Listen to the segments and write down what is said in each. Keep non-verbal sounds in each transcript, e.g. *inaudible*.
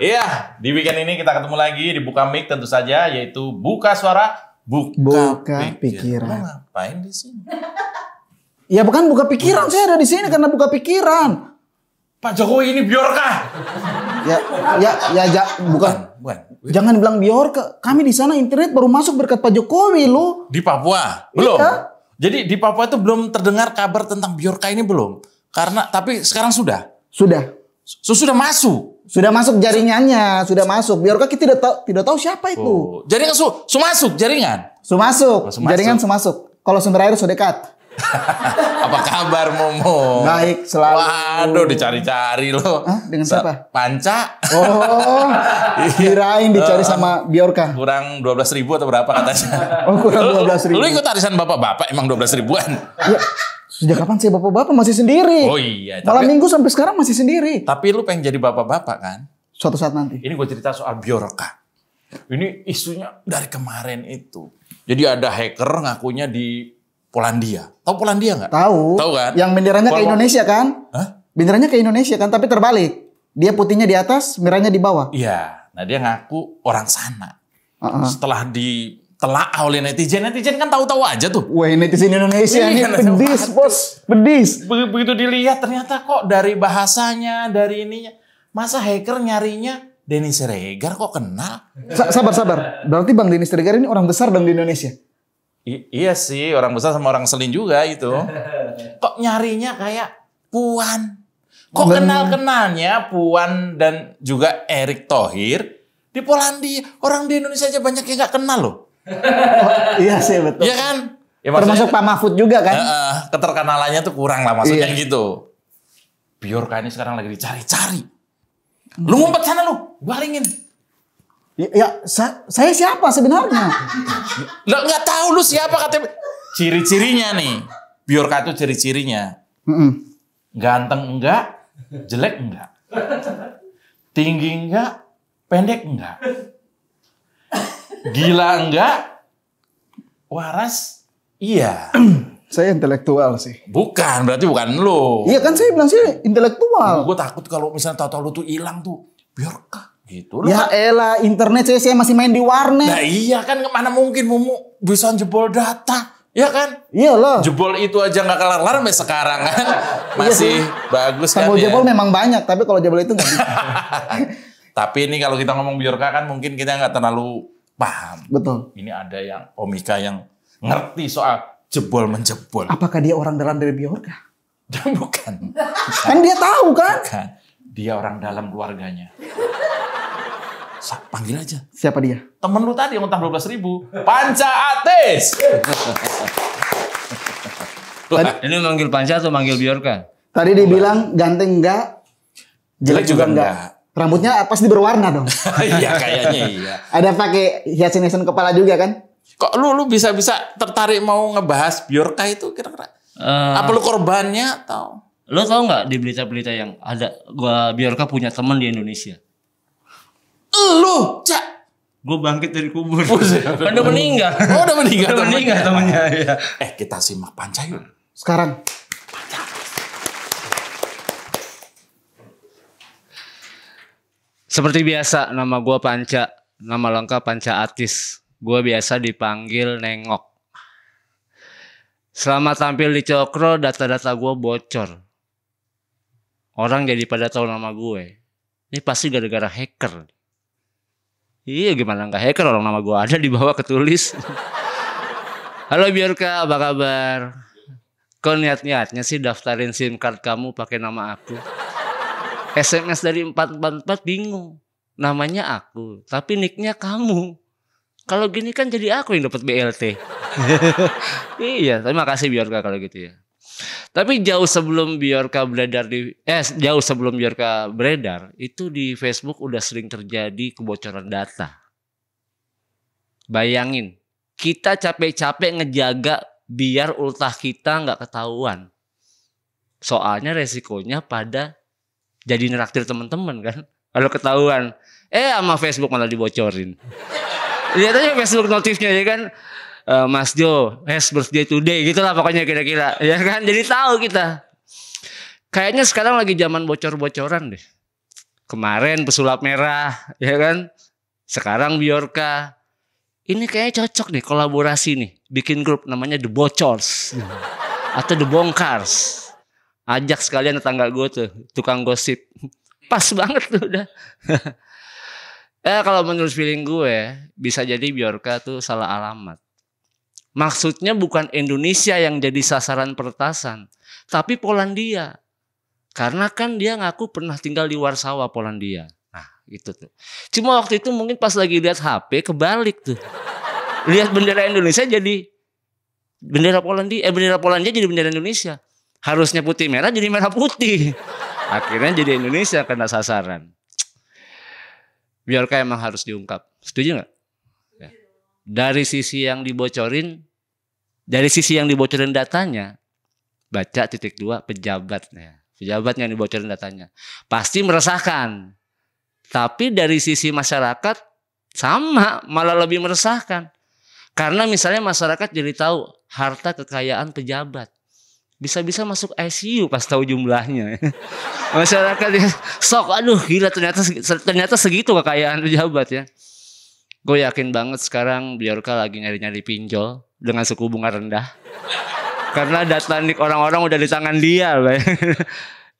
Iya, di weekend ini kita ketemu lagi di Buka Mic tentu saja yaitu Buka Suara Buka, buka Pikiran. pikiran. Lo ngapain di sini? *laughs* Ya bukan buka pikiran, buka. saya ada di sini karena buka pikiran. Pak Jokowi ini Biorka. ya, ya, ya, ja, bukan. bukan. bukan. Jangan bilang Biorka. Kami di sana internet baru masuk berkat Pak Jokowi lo. Di Papua belum. Iya. Jadi di Papua itu belum terdengar kabar tentang Biorka ini belum. Karena tapi sekarang sudah. Sudah. Sudah masuk. Sudah masuk jaringannya, sudah masuk. Biarkah kita tidak tahu tidak tahu siapa itu. Oh. Jaringan su, su masuk jaringan. Su masuk, oh, jaringan su masuk. Kalau sumber air sudah dekat. *laughs* Apa kabar Momo? Baik selalu. Waduh dicari-cari loh. Hah, dengan siapa? Panca. Oh. *laughs* Iya. kirain dicari eh, sama Biorka. Kurang 12 ribu atau berapa katanya. Oh kurang 12 ribu. Lu, lu ikut arisan bapak-bapak emang 12 ribuan. Ya. Sejak kapan sih bapak-bapak masih sendiri? Oh iya. Malam minggu sampai sekarang masih sendiri. Tapi lu pengen jadi bapak-bapak kan? Suatu saat nanti. Ini gue cerita soal biorka. Ini isunya dari kemarin itu. Jadi ada hacker ngakunya di Polandia. Tahu Polandia nggak? Tahu. Tahu kan? Yang benderanya ke Indonesia kan? Hah? Benderanya ke Indonesia kan, tapi terbalik. Dia putihnya di atas, merahnya di bawah. Iya. Nah dia ngaku orang sana. Uh -uh. Setelah di telah oleh netizen. Netizen kan tahu-tahu aja tuh. Wah netizen Indonesia ini pedis bos, pedis. Begitu dilihat ternyata kok dari bahasanya, dari ininya. Masa hacker nyarinya Denny Siregar kok kenal? Sa sabar sabar. Berarti Bang Denny Siregar ini orang besar dong di Indonesia. I iya sih, orang besar sama orang selin juga itu. *laughs* Kok nyarinya kayak Puan. Kok kenal-kenalnya Puan dan juga Erick Thohir di Polandia. Orang di Indonesia aja banyak yang gak kenal loh iya sih betul. Iya kan? Ya, Termasuk Pak Mahfud juga kan? Uh, uh, keterkenalannya tuh kurang lah maksudnya iya. gitu. Biorka ini sekarang lagi dicari-cari. Lu ngumpet sana lu, balingin. Ya, ya sa saya siapa sebenarnya? Nggak, nggak tahu lu siapa katanya. Ciri-cirinya nih. Biorka itu ciri-cirinya. Mm -mm. Ganteng enggak, jelek enggak. Tinggi enggak, pendek enggak. Gila enggak? Waras? Iya. *clears throat* saya intelektual sih. Bukan, berarti bukan lo. Iya kan saya bilang sih intelektual. Gue takut kalau misalnya tau-tau lu tuh hilang tuh. Biarkah gitu loh. Ya kan? elah, internet saya, saya masih main di warnet. Nah iya kan, kemana mungkin Mumu bisa jebol data. ya kan? iya loh. Jebol itu aja nggak kelar-kelar sampai sekarang kan. *laughs* Iya. Masih bagus kan Kalau ya. jebol memang banyak, tapi kalau jebol itu nggak bisa. *laughs* tapi ini kalau kita ngomong Biorka kan mungkin kita nggak terlalu paham. Betul. Ini ada yang Omika yang ngerti soal jebol menjebol. Apakah dia orang dalam dari Biorka? *laughs* Bukan. Kan dia tahu kan? Bukan. Dia orang dalam keluarganya. Sa panggil aja. Siapa dia? Temen lu tadi yang utang 12 ribu. Panca Atis. *laughs* Tadi, ini manggil Panca atau manggil Biorka? Tadi dibilang ganteng enggak, jelek juga, juga enggak. enggak. Rambutnya pasti berwarna dong. *laughs* Iya kayaknya iya. Ada pakai hiasan-hiasan kepala juga kan? Kok lu lu bisa-bisa tertarik mau ngebahas Bjorka itu kira-kira? Uh, Apa lu korbannya atau? Lu tau nggak di berita-berita yang ada gua Bjorka punya teman di Indonesia? Lu, Cak. Gue bangkit dari kubur. Oh, *laughs* udah meninggal. Oh, udah meninggal. Udah meninggal temennya. Iya. Eh, kita simak panca yuk. Sekarang. Seperti biasa, nama gue Panca. Nama lengkap Panca Atis. Gue biasa dipanggil Nengok. Selama tampil di Cokro, data-data gue bocor. Orang jadi pada tahu nama gue. Ini pasti gara-gara hacker. Iya gimana nggak hacker orang nama gue ada di bawah ketulis. Halo Biorka, apa kabar? Kau niat-niatnya sih daftarin SIM card kamu pakai nama aku. SMS dari 444 bingung. Namanya aku, tapi nicknya kamu. Kalau gini kan jadi aku yang dapat BLT. *laughs* iya, terima kasih Biorka kalau gitu ya. Tapi jauh sebelum Biorka beredar di eh jauh sebelum Biorka beredar itu di Facebook udah sering terjadi kebocoran data. Bayangin, kita capek-capek ngejaga biar ultah kita nggak ketahuan. Soalnya resikonya pada jadi neraktir teman-teman kan kalau ketahuan eh sama Facebook malah dibocorin lihat aja Facebook notifnya ya kan e, Mas Jo has birthday today gitulah pokoknya kira-kira ya kan jadi tahu kita kayaknya sekarang lagi zaman bocor-bocoran deh kemarin pesulap merah ya kan sekarang Biorka ini kayaknya cocok nih kolaborasi nih bikin grup namanya The Bocors atau The Bongkars ajak sekalian tetangga gue tuh tukang gosip pas banget tuh udah *laughs* eh kalau menurut feeling gue bisa jadi Biorka tuh salah alamat maksudnya bukan Indonesia yang jadi sasaran pertasan, tapi Polandia karena kan dia ngaku pernah tinggal di Warsawa Polandia nah gitu tuh cuma waktu itu mungkin pas lagi lihat HP kebalik tuh lihat bendera Indonesia jadi bendera Polandia eh bendera Polandia jadi bendera Indonesia harusnya putih merah jadi merah putih. Akhirnya jadi Indonesia kena sasaran. Biarka emang harus diungkap. Setuju nggak? Ya. Dari sisi yang dibocorin, dari sisi yang dibocorin datanya, baca titik dua pejabatnya. Pejabat yang dibocorin datanya. Pasti meresahkan. Tapi dari sisi masyarakat, sama, malah lebih meresahkan. Karena misalnya masyarakat jadi tahu harta kekayaan pejabat bisa-bisa masuk ICU pas tahu jumlahnya. *laughs* Masyarakat ya, sok aduh gila ternyata ternyata segitu kekayaan pejabat ya. Gue yakin banget sekarang Biorka lagi nyari-nyari pinjol dengan suku bunga rendah. *laughs* Karena data nik orang-orang udah di tangan dia, *laughs*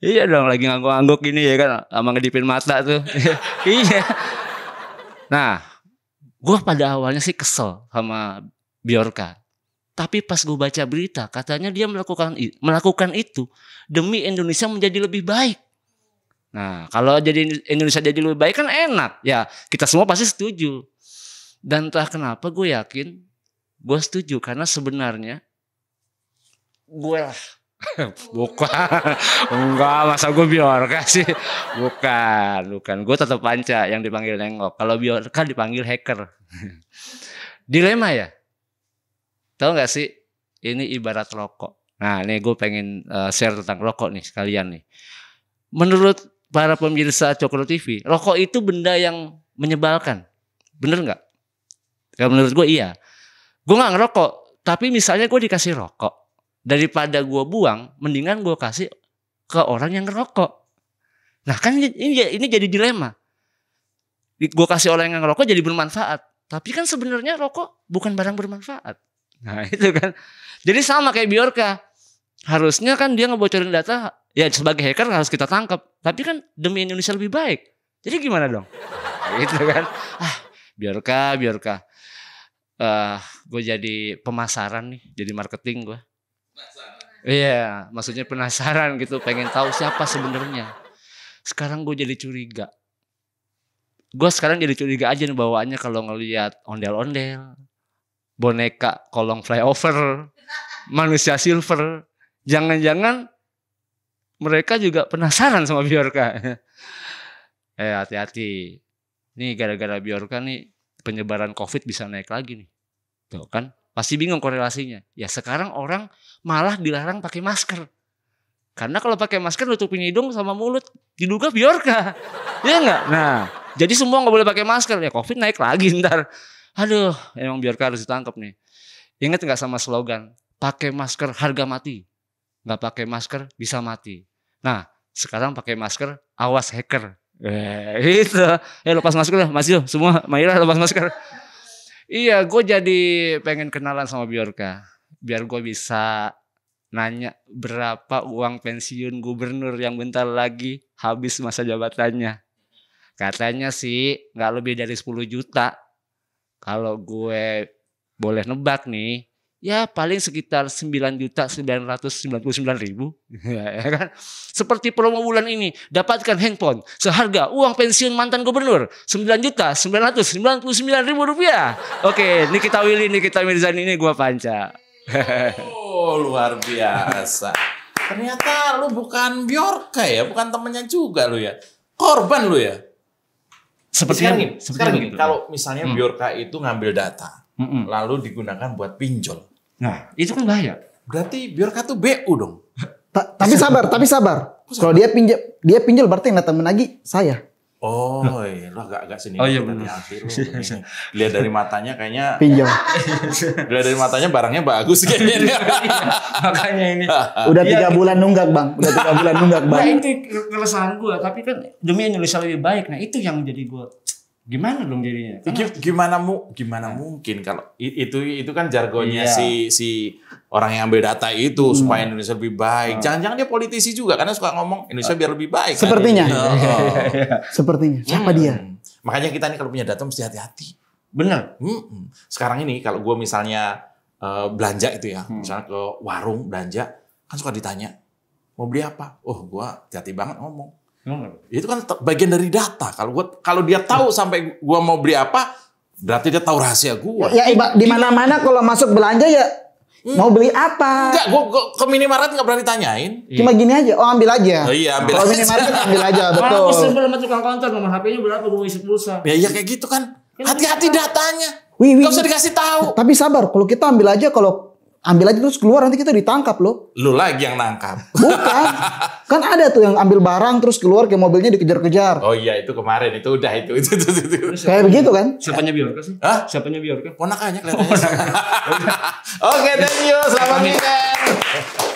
Iya dong lagi ngangguk-ngangguk gini ya kan sama ngedipin mata tuh. iya. Nah, gue pada awalnya sih kesel sama Biorka. Tapi pas gue baca berita, katanya dia melakukan melakukan itu demi Indonesia menjadi lebih baik. Nah, kalau jadi Indonesia jadi lebih baik kan enak. Ya, kita semua pasti setuju. Dan entah kenapa gue yakin gue setuju karena sebenarnya gue lah *laughs* bukan enggak masa gue biorka sih bukan bukan gue tetap panca yang dipanggil nengok kalau biorka dipanggil hacker *laughs* dilema ya tau nggak sih? Ini ibarat rokok. Nah, ini gue pengen eh, share tentang rokok nih sekalian nih. Menurut para pemirsa Cokro TV, rokok itu benda yang menyebalkan. Bener nggak? Ya menurut gue iya. Gue nggak ngerokok, tapi misalnya gue dikasih rokok. Daripada gue buang, mendingan gue kasih ke orang yang ngerokok. Nah kan ini, ini jadi dilema. Gue kasih orang yang ngerokok jadi bermanfaat. Tapi kan sebenarnya rokok bukan barang bermanfaat. Nah *laughs* itu kan. Jadi sama kayak Biorka. Harusnya kan dia ngebocorin data, ya sebagai hacker harus kita tangkap. Tapi kan demi Indonesia lebih baik. Jadi gimana dong? *laughs* itu kan. Ah, Biorka, Biorka. Uh, ah, gue jadi pemasaran nih, jadi marketing gue. Iya, yeah, maksudnya penasaran gitu, pengen tahu siapa sebenarnya. Sekarang gue jadi curiga. Gue sekarang jadi curiga aja nih bawaannya kalau ngelihat ondel-ondel, boneka kolong flyover, manusia silver. Jangan-jangan mereka juga penasaran sama Biorka. *laughs* eh hati-hati. Nih gara-gara Biorka nih penyebaran COVID bisa naik lagi nih. Tuh kan pasti bingung korelasinya. Ya sekarang orang malah dilarang pakai masker. Karena kalau pakai masker nutupin hidung sama mulut diduga Biorka. *laughs* Iya enggak? Nah, jadi semua nggak boleh pakai masker. Ya COVID naik lagi ntar. Aduh, emang Bjorka harus ditangkap nih. Ingat nggak sama slogan, pakai masker harga mati. Nggak pakai masker bisa mati. Nah, sekarang pakai masker, awas hacker. Eh, itu. Eh, lepas masker lah, Mas Yo, semua. Maira lepas masker. iya, gue jadi pengen kenalan sama Biorka, Biar gue bisa nanya berapa uang pensiun gubernur yang bentar lagi habis masa jabatannya. Katanya sih nggak lebih dari 10 juta. Kalau gue boleh nebak nih, ya paling sekitar sembilan juta sembilan ratus sembilan ribu *laughs* ya, ya kan seperti promo bulan ini dapatkan handphone seharga uang pensiun mantan gubernur sembilan juta sembilan sembilan ratus puluh sembilan ribu rupiah oke ini kita Willy ini kita Mirzani ini gue panca oh luar biasa ternyata lu bukan Bjorka ya bukan temennya juga lu ya korban lu ya seperti sekarang gini, seperti sekarang gini, gitu. kalau misalnya hmm. Biorka itu ngambil data, hmm. lalu digunakan buat pinjol. Nah, itu kan bahaya. Berarti Biorka tuh BU dong. tapi sabar, tapi sabar. sabar. Kalau dia pinjol, dia pinjol berarti yang datang menagih saya. Oh, iya, lo agak agak sini. Oh iya benar. *laughs* Lihat dari matanya kayaknya. Pinjam. *laughs* Lihat dari matanya barangnya bagus kayaknya. *laughs* Makanya ini. Udah iya, tiga iya. bulan nunggak bang. Udah tiga bulan nunggak bang. Nah itu keresahan gue. Tapi kan demi Indonesia lebih baik. Nah itu yang jadi gue gimana dong jadinya? Karena gimana mu gimana nah. mungkin kalau itu itu kan jargonnya iya. si si orang yang ambil data itu hmm. supaya Indonesia lebih baik. Hmm. Jangan-jangan dia politisi juga karena suka ngomong Indonesia biar lebih baik. Kan? Sepertinya. Kan? Oh. *laughs* Sepertinya. Siapa hmm. dia? Makanya kita ini kalau punya data mesti hati-hati. Benar. Hmm. Sekarang ini kalau gue misalnya uh, belanja itu ya, hmm. misalnya ke warung belanja kan suka ditanya mau beli apa? Oh, gue hati-hati banget ngomong Hmm. Itu kan bagian dari data. Kalau gua kalau dia tahu hmm. sampai gua mau beli apa, berarti dia tahu rahasia gua. Ya, ya di mana-mana kalau masuk belanja ya Hmm. Mau beli apa? Enggak, gua, gua ke minimarket nggak berani tanyain. Iya. Cuma gini aja, oh ambil aja. Oh iya, ambil Kalau minimarket ambil aja, betul. Kalau sebelum sama tukang konter nomor HP-nya berapa gua isi pulsa. Ya iya kayak gitu kan. kan Hati-hati datanya. Wih, wih. Gak usah dikasih tahu. Tapi sabar, kalau kita ambil aja kalau ambil aja terus keluar nanti kita ditangkap loh. Lu lagi yang nangkap. Bukan. kan ada tuh yang ambil barang terus keluar kayak mobilnya dikejar-kejar. Oh iya itu kemarin itu udah itu itu itu. itu, Kayak begitu kan? Siapanya Biorka sih? Hah? Siapanya Biorka? Ponakannya kelihatannya. Oh, *laughs* Oke, okay, thank you. Selamat weekend.